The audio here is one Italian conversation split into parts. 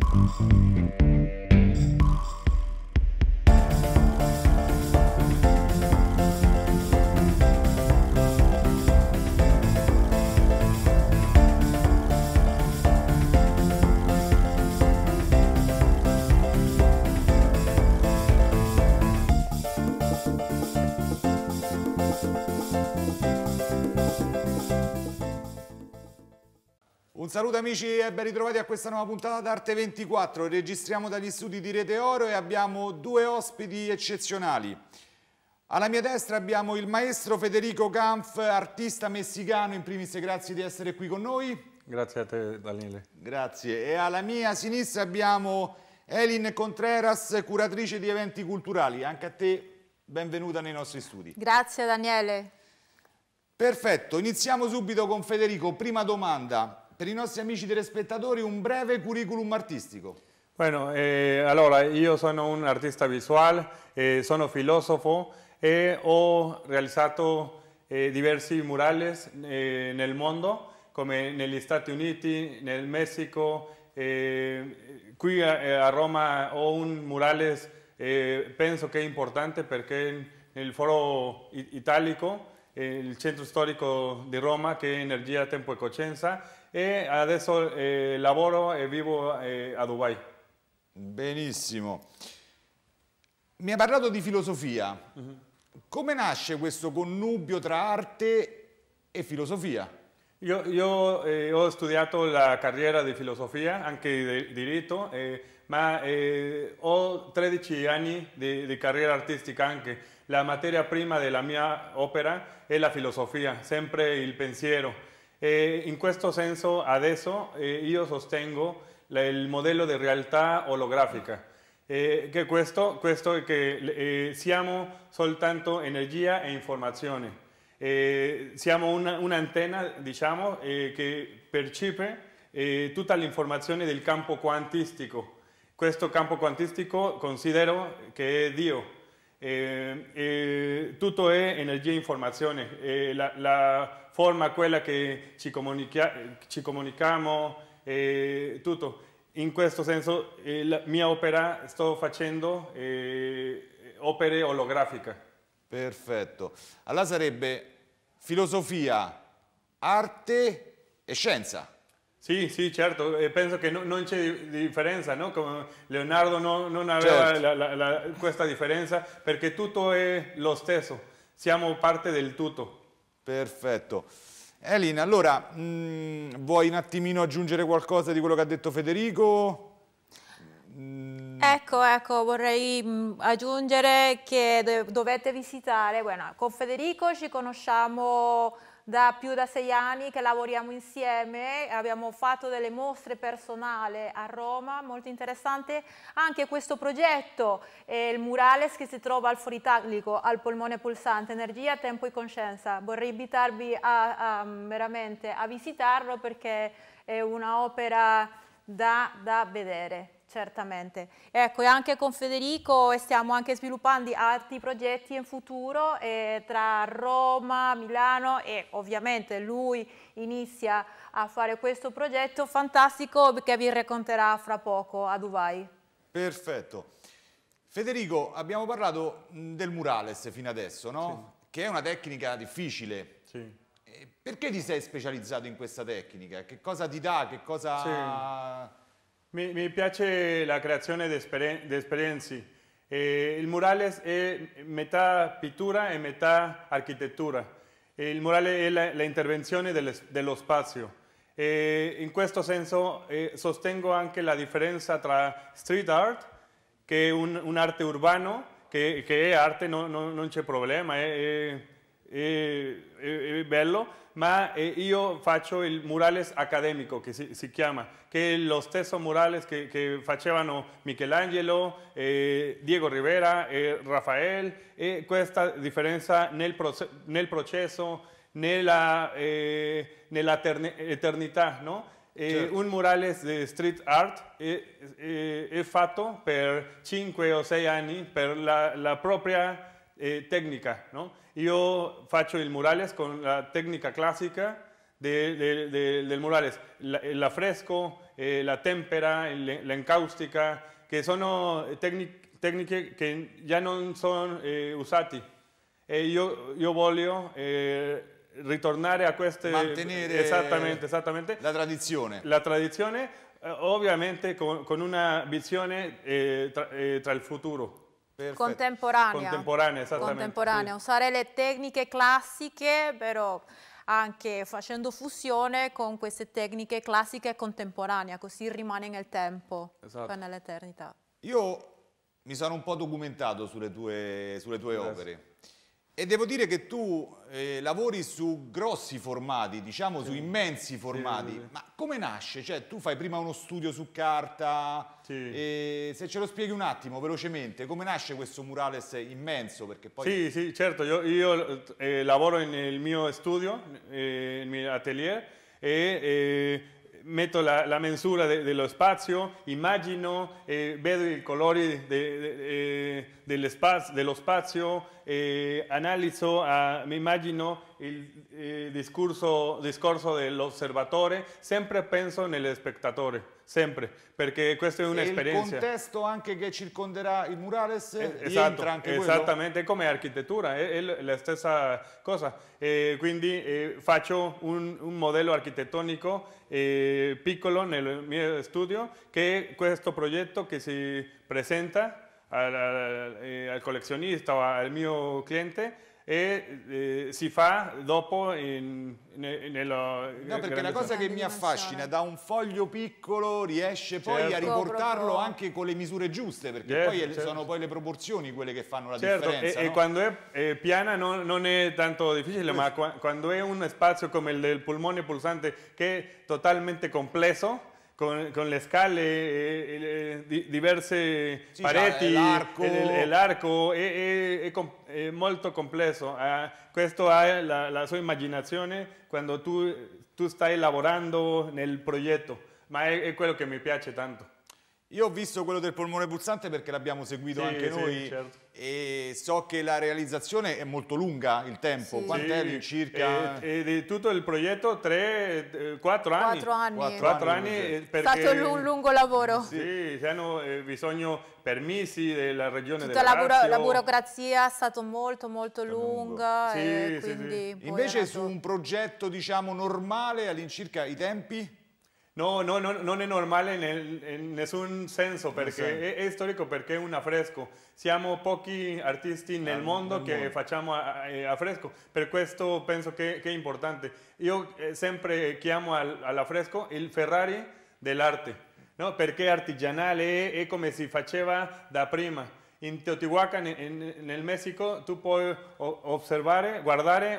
Thank you. Un saluto amici e ben ritrovati a questa nuova puntata d'Arte 24. Registriamo dagli studi di Rete Oro e abbiamo due ospiti eccezionali. Alla mia destra abbiamo il maestro Federico Kampf, artista messicano. In primis grazie di essere qui con noi. Grazie a te Daniele. Grazie. E alla mia sinistra abbiamo Elin Contreras, curatrice di eventi culturali. Anche a te benvenuta nei nostri studi. Grazie Daniele. Perfetto, iniziamo subito con Federico. Prima domanda per i nostri amici telespettatori un breve curriculum artistico. Bueno, eh, allora io sono un artista visuale, eh, sono filosofo e eh, ho realizzato eh, diversi murales eh, nel mondo, come negli Stati Uniti, nel Messico. Eh, qui a, a, Roma ho un murales, penso che è importante perché nel foro italico, il centro storico di Roma, che è Energia, Tempo e Cocenza, e adesso eh, lavoro e vivo eh, a Dubai. Benissimo. Mi ha parlato di filosofia. Come nasce questo connubio tra arte e filosofia? Io, io eh, eh, eh, ho studiato la carriera di filosofia, anche di diritto, ma ho 13 anni di, di carriera artistica anche. La materia prima della mia opera è la filosofia, sempre il pensiero. Eh, in questo senso adesso eh, io sostengo la, il modello di realtà olografica, eh, che questo, questo che eh, siamo soltanto energia e informazione. Eh, siamo un'antenna un diciamo, che eh, percepe tutta l'informazione del campo quantistico. Questo campo quantistico considero che è Dio. Eh, eh, tutto è energia e informazione, eh, la, la, forma quella che ci, comunica, ci comunichiamo, eh, tutto. In questo senso la mia opera sto facendo eh, opere olografiche. Perfetto. Allora sarebbe filosofia, arte e scienza. Sì, sì, certo, e penso che no, non c'è differenza, no? Come Leonardo no, non aveva certo. la, la, la, questa differenza perché tutto è lo stesso, siamo parte del tutto. Perfetto. Elina, allora, mh, mm, vuoi un attimino aggiungere qualcosa di quello che ha detto Federico? Mm. Ecco, ecco, vorrei mm, aggiungere che dovete visitare, bueno, con Federico ci conosciamo da più da sei anni che lavoriamo insieme, abbiamo fatto delle mostre personali a Roma, molto interessante anche questo progetto, eh, il murales che si trova al Foritalico, al polmone pulsante, energia, tempo e coscienza. Vorrei invitarvi a, a, veramente a visitarlo perché è un'opera da, da vedere. Certamente. Ecco, e anche con Federico stiamo anche sviluppando altri progetti in futuro eh, tra Roma, Milano e ovviamente lui inizia a fare questo progetto fantastico che vi racconterà fra poco a Dubai. Perfetto. Federico, abbiamo parlato mm, del murales fino adesso, no? Sì. Che è una tecnica difficile. Sì. Eh, perché ti sei specializzato in questa tecnica? Che cosa ti dà? Che cosa... Sì Mi, piace la creación de experiencias, eh, el mural es il pintura y metà arquitectura, el metà architettura. la, intervención del, espacio. spazio. Eh, in senso eh, sostengo anche la diferencia tra street art, que è un, arte urbano, que arte, no, no, problema, es eh, eh, verlo, eh, yo ma io faccio il murales académico que se llama que los è murales que che Michelangelo, eh, Diego Rivera, e Rafael, Rafael, esta questa differenza nel, proceso, nel la eternidad. no? E un murales de street art es è, por per 5 o 6 años, per la, propia eh, técnica. ¿no? Yo faccio el murales con la técnica clásica del murales, el afresco, eh, la témpera, la encáustica, que son técnicas que ya no son eh, usati. Eh, yo, yo voglio retornar a queste... exactamente La tradición, La tradición, obviamente con, una visión tra, el futuro. Perfetto. Contemporanea. Contemporanea, esattamente. Contemporanea, sì. usare le tecniche classiche, però anche facendo fusione con queste tecniche classiche e contemporanee, così rimane nel tempo, esatto. nell'eternità. Io mi sono un po' documentato sulle tue, sulle tue opere. E devo dire che tu eh, lavori su grossi formati, diciamo sì. su immensi formati, sì, ma come nasce? Cioè tu fai prima uno studio su carta, se ce lo spieghi un attimo velocemente, come nasce questo murales immenso? Poi... Sì, sì, certo, io, io eh, lavoro nel mio studio, eh, nel mio atelier e eh, meto la, mensura de, lo espacio, imagino, eh, veo el color eh, del espacio, de, eh, ah, me dello spazio, eh, del siempre pienso il el observatore, sempre, perché questa è un'esperienza. il contesto anche che circonderà il murales eh, esatto, anche Esattamente, quello? come architettura, è, è, la stessa cosa. E quindi eh, faccio un, un, modello architettonico eh, piccolo nel mio studio, che è questo progetto che si presenta al, al, al eh, collezionista o al mio cliente, e eh, si fa dopo in, in, nello no perché la cosa che mi affascina da un foglio piccolo riesce certo. poi a certo. riportarlo anche con le misure giuste perché certo, poi certo. sono poi le proporzioni quelle che fanno la certo, differenza e, no? e, quando è, è piana non, non, è tanto difficile ma quando è un spazio come il del polmone pulsante che è totalmente complesso con, con la escala eh, eh, eh diverse el, arco es muy complejo. molto es ah, la, la, eh, tú tú estás tu, el proyecto es nel proyecto, ma è piace tanto. Io ho visto quello del polmone pulsante perché l'abbiamo seguito sì, anche sì, noi certo. e so che la realizzazione è molto lunga il tempo, sì. quant'è all'incirca? E, e, di tutto il progetto 3, 4 anni. 4 anni. 4 anni, anni eh, perché... È stato un lungo lavoro. Sì, hanno bisogno eh, permessi della eh, regione Tutta della la, buro la burocrazia è stata molto molto lunga. Sì, sì, sì. Invece su un progetto diciamo normale all'incirca i tempi? No, no, no, normal normal en es un censo, senso porque histórico, porque es un afresco. Siamo pochi artisti nel mondo eh, que que facciamo afresco, per questo penso que che, Yo importante. Io sempre al afresco el Ferrari del no? porque artigianale è, es come si faceva da prima. In Teotihuacan, en el México, tú puoi observar,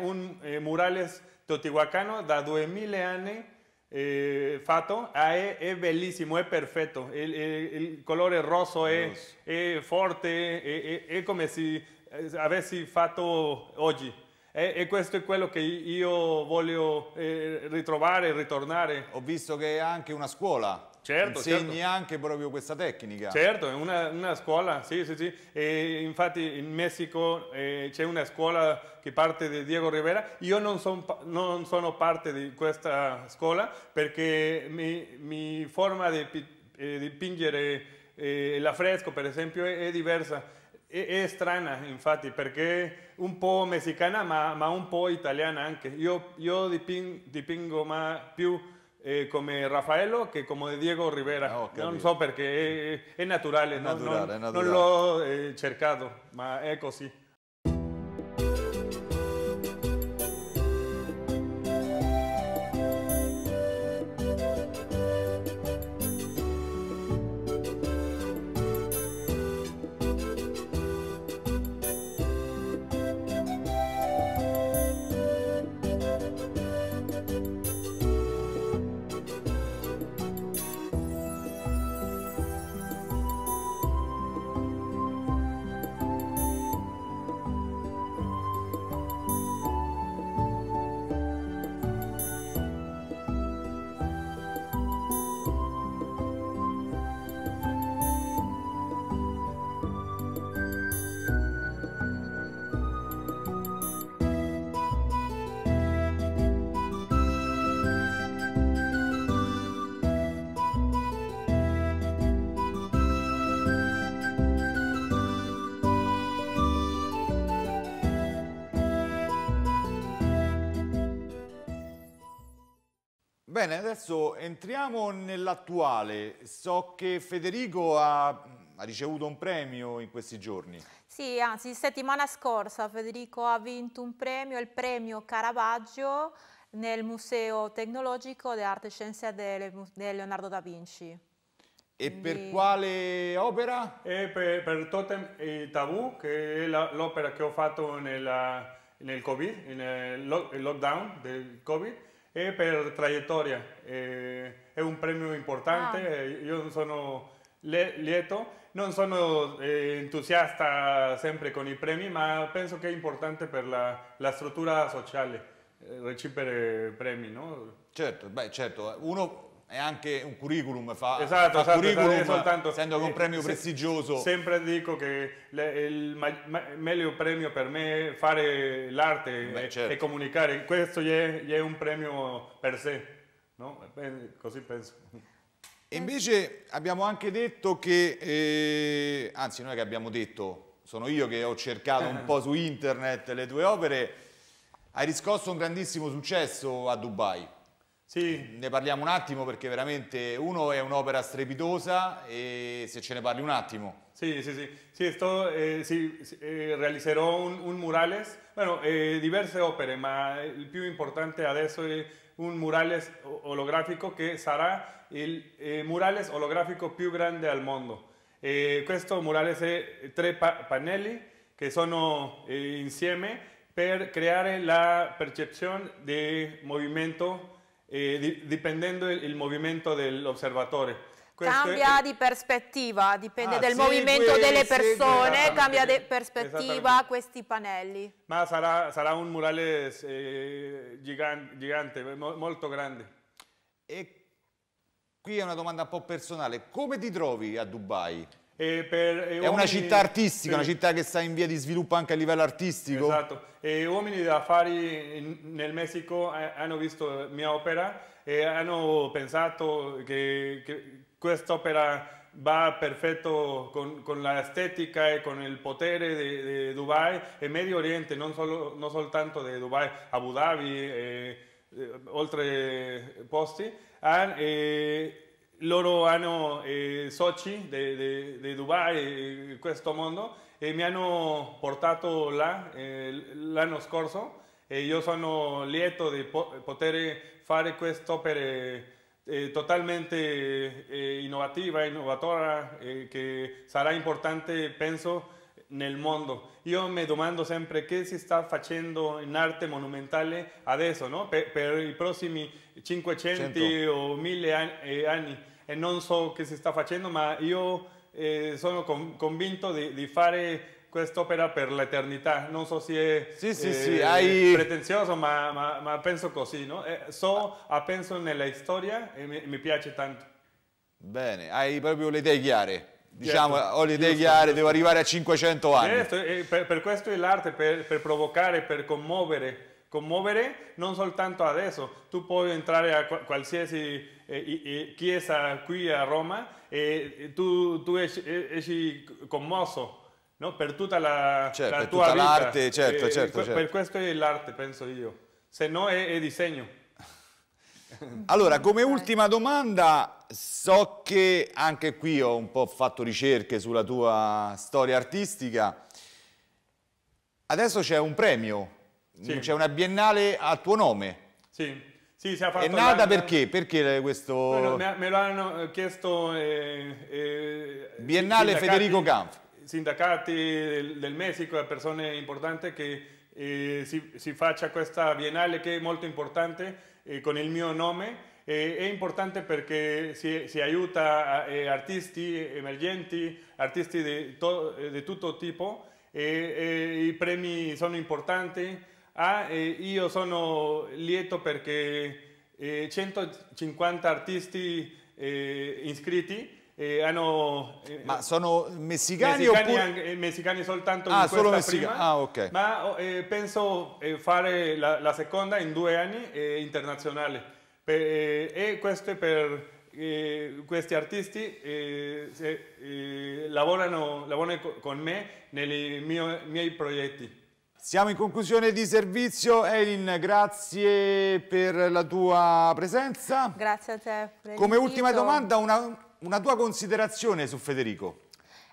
un eh, murales teotihuacano da 2000 años. eh, fatto, è, ah, è, bellissimo, è perfetto, il, il, il colore rosso è, è forte, è, è, come se avessi fatto oggi. E, e, questo è quello che io voglio eh, eh, eh ritrovare, ritornare. Eh. Ho visto che è anche una scuola. Certo, certo, Insegni certo. anche proprio questa tecnica. Certo, è una, una, scuola, sì, sì, sì. E infatti in Messico eh, c'è una scuola che parte di Diego Rivera. Io non, son, non sono parte di questa scuola perché mi, mi forma di, eh, dipingere eh, l'affresco, per esempio, è, è diversa è, strana infatti perché un po' messicana ma, ma un po' italiana anche. Io, io dipingo, dipingo ma più eh, come Rafaelo, que como de Diego Rivera. Ah, no non so es natural es naturale, è naturale, non, Bene, adesso entriamo nell'attuale. So che Federico ha, ha, ricevuto un premio in questi giorni. Sì, anzi, settimana scorsa Federico ha vinto un premio, il premio Caravaggio, nel Museo Tecnologico di Arte e Scienze di Leonardo da Vinci. E Quindi... per quale opera? E per, per Totem e Tabù, che è l'opera che ho fatto nella, nel Covid, nel eh, lockdown del Covid eh, per traiettoria, eh, è un premio importante, ah. Eh, io sono lieto, non sono eh, entusiasta sempre con i premi, ma penso che è importante per la, la struttura sociale, eh, ricevere premi, no? Certo, beh, certo, uno è anche un curriculum, fa, esatto, fa esatto, curriculum, esatto, essendo che un premio se, prestigioso. Sempre dico che le, il ma, ma, meglio premio per me è fare l'arte e, certo. comunicare, questo è, è, un premio per sé, no? così penso. E invece abbiamo anche detto che, eh, anzi noi che abbiamo detto, sono io che ho cercato un po' su internet le tue opere, hai riscosso un grandissimo successo a Dubai. Sì. Ne parliamo un attimo perché veramente uno è un'opera strepitosa e se ce ne parli un attimo. Sì, sì, sì. Sí, esto eh, sí, eh, realizó un, un, murales, bueno, eh, diverse opere, ma il più importante adesso è un murales olografico che sarà il eh, murales olografico più grande al mondo. Eh, questo murales è tre pa pannelli che sono eh, insieme per creare la percezione di movimento eh, di, dipendendo il, il movimento dell'osservatore. Questo cambia è... di prospettiva, dipende ah, dal movimento delle persone, cambia di perspettiva questi pannelli. Ma sarà, sarà un murale eh, gigante, molto grande. E qui è una domanda un po' personale, come ti trovi a Dubai? è una città artistica, sì. una città che sta in via di sviluppo anche a livello artistico. Esatto, e uomini da affari nel Messico eh, hanno visto la mia opera e hanno pensato che, che quest'opera va perfetto con, con l'estetica e con il potere di, Dubai e Medio Oriente, non, solo, non soltanto di Dubai, Abu Dhabi e, e eh, oltre posti. And, ah, e, loro hanno eh, Sochi de, de, de Dubai, mundo eh, questo mondo, e mi hanno portato là l'anno scorso e io sono lieto di poder poter fare opera totalmente innovativa, innovatora, che sarà importante, penso, nel mondo. Yo me domando siempre qué se está facendo en arte monumentale adesso, no? per, próximos i prossimi 500 o 1000 años. e non so che si sta facendo, ma io eh, sono convinto di, di fare quest'opera per l'eternità. Non so se è sì, sì, eh, sì, hai... pretenzioso, ma, ma, ma, penso così. No? Eh, so, ah. penso nella storia e mi, mi, piace tanto. Bene, hai proprio le idee chiare. Certo. Diciamo, certo. ho le idee chiare, devo arrivare a 500 anni. Certo, per, per questo è l'arte, per, per provocare, per commuovere commuovere non soltanto adesso, tu puoi entrare a qualsiasi eh, eh, chiesa qui a Roma e tu, tu esci, esci commosso no? per tutta la, cioè, la per tua tutta vita. l'arte, eh, certo, certo, per certo. questo è l'arte, penso io, se no è, è disegno. Allora, come ultima domanda, so che anche qui ho un po' fatto ricerche sulla tua storia artistica. Adesso c'è un premio sì. c'è una biennale a tuo nome. Sì. Sì, si è, fatto è nata perché? Perché questo... No, me lo hanno eh, chiesto... Eh, eh, Biennale Federico Canf. Sindacati del, del Messico e persone importanti che eh, si, si, faccia questa biennale che è molto importante eh, con il mio nome. è importante perché si, si aiuta eh, artisti emergenti, artisti di, to, di tutto tipo e, e i premi sono importanti. Ah, eh, io sono lieto perché eh, 150 artisti eh, iscritti eh, hanno... Eh, ma sono messicani, messicani oppure... messicani soltanto ah, solo messicani. Ah, ok. Ma oh, penso fare la, la, seconda in due anni internazionale. e questo è per eh, questi artisti eh, se, eh, lavorano, lavorano, con me nei mio, miei progetti. Siamo in conclusione di servizio. Elin, grazie per la tua presenza. Grazie a te. Come ultima domanda, una, una tua considerazione su Federico.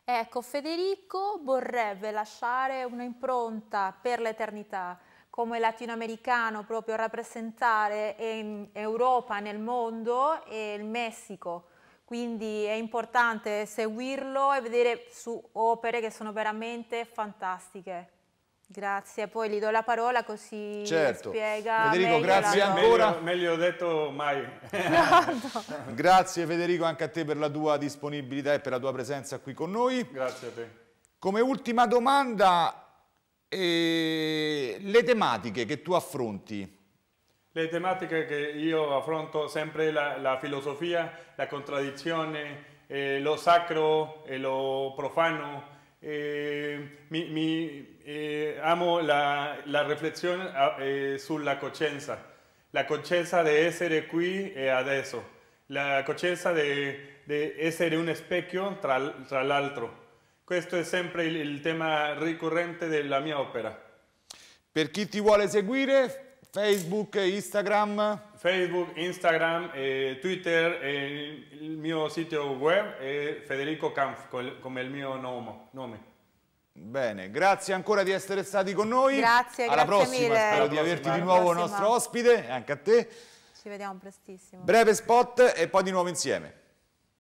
Ecco, Federico vorrebbe lasciare un'impronta per l'eternità come latinoamericano proprio rappresentare in Europa, nel mondo e il Messico. Quindi è importante seguirlo e vedere su opere che sono veramente fantastiche. Grazie, poi gli do la parola così certo. spiega. Federico, grazie la... ancora. Meglio, meglio, detto mai. No, esatto. no. grazie Federico anche a te per la tua disponibilità e per la tua presenza qui con noi. Grazie a te. Come ultima domanda, eh, le tematiche che tu affronti. Le tematiche che io affronto sempre la, la filosofia, la contraddizione, eh, lo sacro e lo profano, eh, mi, mi, eh, amo la, la riflessione ah, eh, sulla coscienza, la coscienza di essere qui e adesso, la coscienza di, essere un specchio tra, tra l'altro. Questo è sempre il, il tema ricorrente della mia opera. Per chi ti vuole seguire, Facebook, Instagram? Facebook, Instagram, eh, Twitter, eh, il mio sito web è Federico Canf, come il mio nome. Bene, grazie ancora di essere stati con noi. Grazie, Alla grazie prossima, mille. spero di averti di nuovo nostro ospite, anche a te. Ci vediamo prestissimo. Breve spot e poi di nuovo insieme.